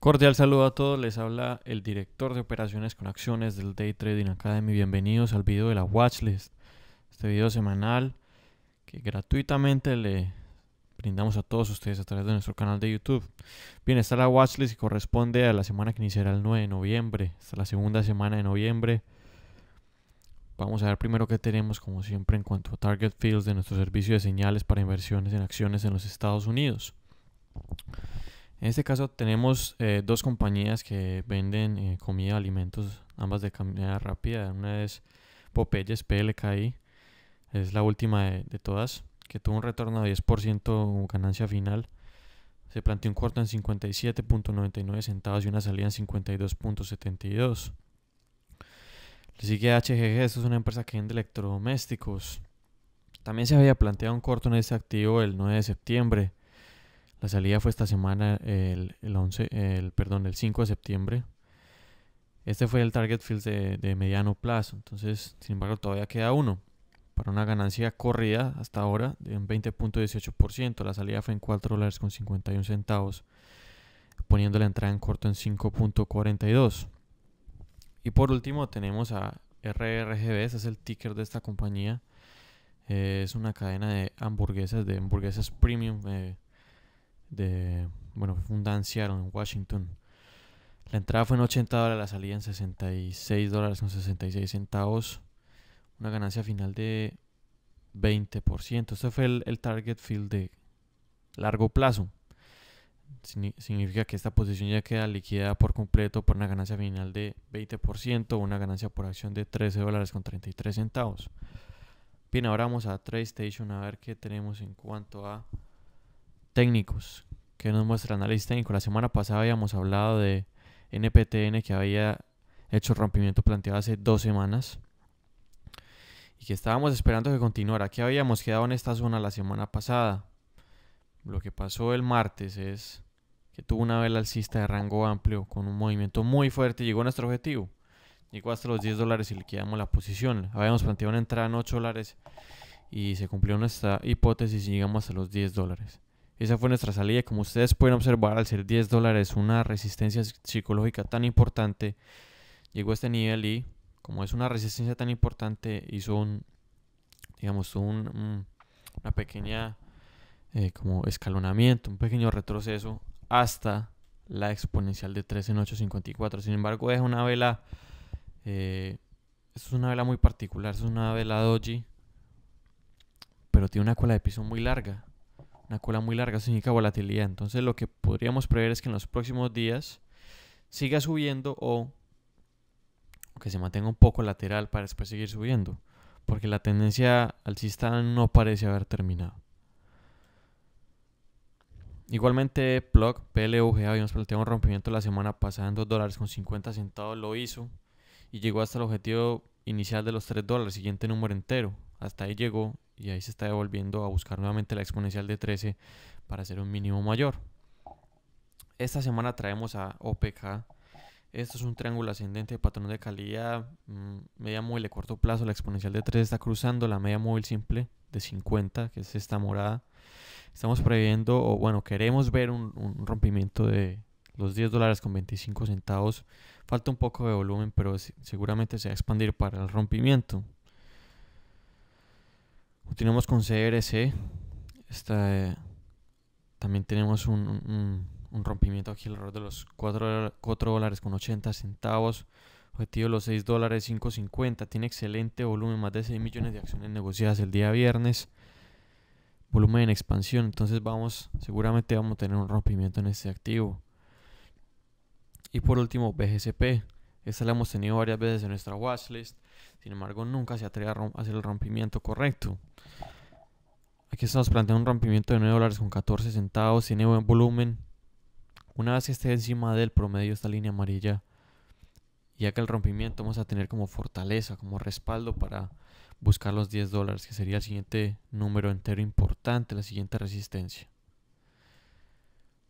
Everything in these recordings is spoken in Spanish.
Cordial saludo a todos, les habla el director de operaciones con acciones del Day Trading Academy. Bienvenidos al video de la Watchlist, este video semanal que gratuitamente le brindamos a todos ustedes a través de nuestro canal de YouTube. Bien, está la Watchlist y corresponde a la semana que iniciará el 9 de noviembre, hasta la segunda semana de noviembre. Vamos a ver primero qué tenemos, como siempre, en cuanto a target fields de nuestro servicio de señales para inversiones en acciones en los Estados Unidos. En este caso tenemos eh, dos compañías que venden eh, comida, alimentos, ambas de comida rápida. Una es Popeyes PLKI, es la última de, todas, que tuvo un retorno de 10% ganancia final. Se planteó un corto en 57.99 centavos y una salida en 52.72. Le sigue HGG, esto es una empresa que vende electrodomésticos. También se había planteado un corto en este activo el 9 de septiembre la salida fue esta semana, el, 11, el, perdón, el 5 de septiembre. Este fue el target field de, mediano plazo. Entonces, sin embargo, todavía queda uno para una ganancia corrida hasta ahora de un 20.18%. La salida fue en 4 dólares con 51 centavos, poniendo la entrada en corto en 5.42. Y por último tenemos a RRGB, ese es el ticker de esta compañía. Eh, es una cadena de hamburguesas, de hamburguesas premium. Eh, de, bueno, fundanciaron en Washington. La entrada fue en 80 dólares, la salida en 66 dólares con 66 centavos. Una ganancia final de 20%. Este fue el, target field de largo plazo. significa que esta posición ya queda liquidada por completo por una ganancia final de 20%, una ganancia por acción de 13 dólares con 33 centavos. Bien, ahora vamos a TradeStation a ver qué tenemos en cuanto a técnicos que nos muestra el análisis técnico. La semana pasada habíamos hablado de NPTN que había hecho rompimiento planteado hace dos semanas y que estábamos esperando que continuara. Aquí habíamos quedado en esta zona la semana pasada. Lo que pasó el martes es que tuvo una vela alcista de rango amplio con un movimiento muy fuerte llegó a nuestro objetivo. Llegó hasta los 10 dólares y liquidamos la posición. Habíamos planteado una entrada en 8 dólares y se cumplió nuestra hipótesis y llegamos a los 10 dólares. Esa fue nuestra salida. Como ustedes pueden observar, al ser 10 dólares una resistencia psicológica tan importante, llegó a este nivel y como es una resistencia tan importante, hizo un, digamos, una pequeña eh, como escalonamiento, un pequeño retroceso hasta la exponencial de 3 en 854. Sin embargo, es una vela, eh, es una vela muy particular, es una vela doji, pero tiene una cola de piso muy larga. Una cola muy larga significa volatilidad. Entonces lo que podríamos prever es que en los próximos días siga subiendo o que se mantenga un poco lateral para después seguir subiendo. Porque la tendencia alcista no parece haber terminado. Igualmente, Plug, PLUG, habíamos planteado un rompimiento la semana pasada en 2 dólares con 50 centavos, lo hizo y llegó hasta el objetivo inicial de los 3 dólares, siguiente número entero, hasta ahí llegó y ahí se está devolviendo a buscar nuevamente la exponencial de 13 para hacer un mínimo mayor. Esta semana traemos a OPK. Esto es un triángulo ascendente de patrón de calidad, mm, media móvil de corto plazo, la exponencial de 13 está cruzando la media móvil simple de 50, que es esta morada. Estamos previendo, o bueno, queremos ver un, un rompimiento de los 10 dólares con 25 centavos. Falta un poco de volumen, pero seguramente se va a expandir para el rompimiento. Continuamos con CRC. Esta, eh, también tenemos un, rompimiento aquí alrededor de los 4, dólares con 80 centavos. Objetivo los 6 dólares 5.50. Tiene excelente volumen, más de 6 millones de acciones negociadas el día viernes. Volumen en expansión. Entonces vamos, seguramente vamos a tener un rompimiento en este activo. Y por último, BGCP. Esta la hemos tenido varias veces en nuestra watchlist. Sin embargo, nunca se atreve a hacer el rompimiento correcto. Aquí estamos planteando un rompimiento de 9 dólares con 14 centavos. Tiene buen volumen. Una vez que esté encima del promedio esta línea amarilla ya que el rompimiento, vamos a tener como fortaleza, como respaldo para buscar los 10 dólares, que sería el siguiente número entero importante, la siguiente resistencia.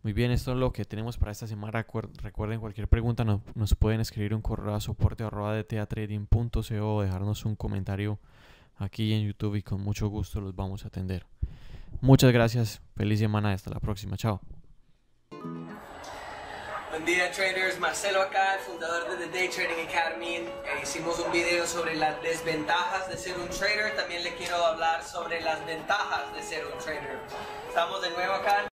Muy bien, esto es lo que tenemos para esta semana. Recuerden, cualquier pregunta nos, pueden escribir un correo a soporte de o dejarnos un comentario aquí en YouTube y con mucho gusto los vamos a atender. Muchas gracias, feliz semana, hasta la próxima, chao. Buen día traders, Marcelo acá, fundador de The Day Trading Academy. Eh, hicimos un video sobre las desventajas de ser un trader, también le quiero hablar sobre las ventajas de ser un trader. Estamos de nuevo acá.